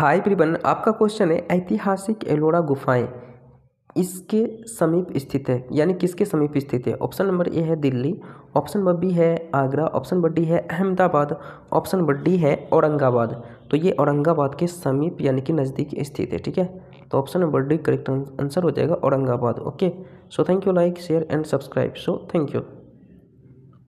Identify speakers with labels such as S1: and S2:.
S1: हाय प्रिबन आपका क्वेश्चन है ऐतिहासिक एलोड़ा गुफाएं इसके समीप स्थित है यानी किसके समीप स्थित है ऑप्शन नंबर ए है दिल्ली ऑप्शन नंबर बी है आगरा ऑप्शन नंबर डी है अहमदाबाद ऑप्शन नंबर डी है औरंगाबाद तो ये औरंगाबाद के समीप यानी कि नज़दीक स्थित है ठीक है तो option number D correct answer हो जाएगा Aurangabad okay so thank you like share and subscribe so thank you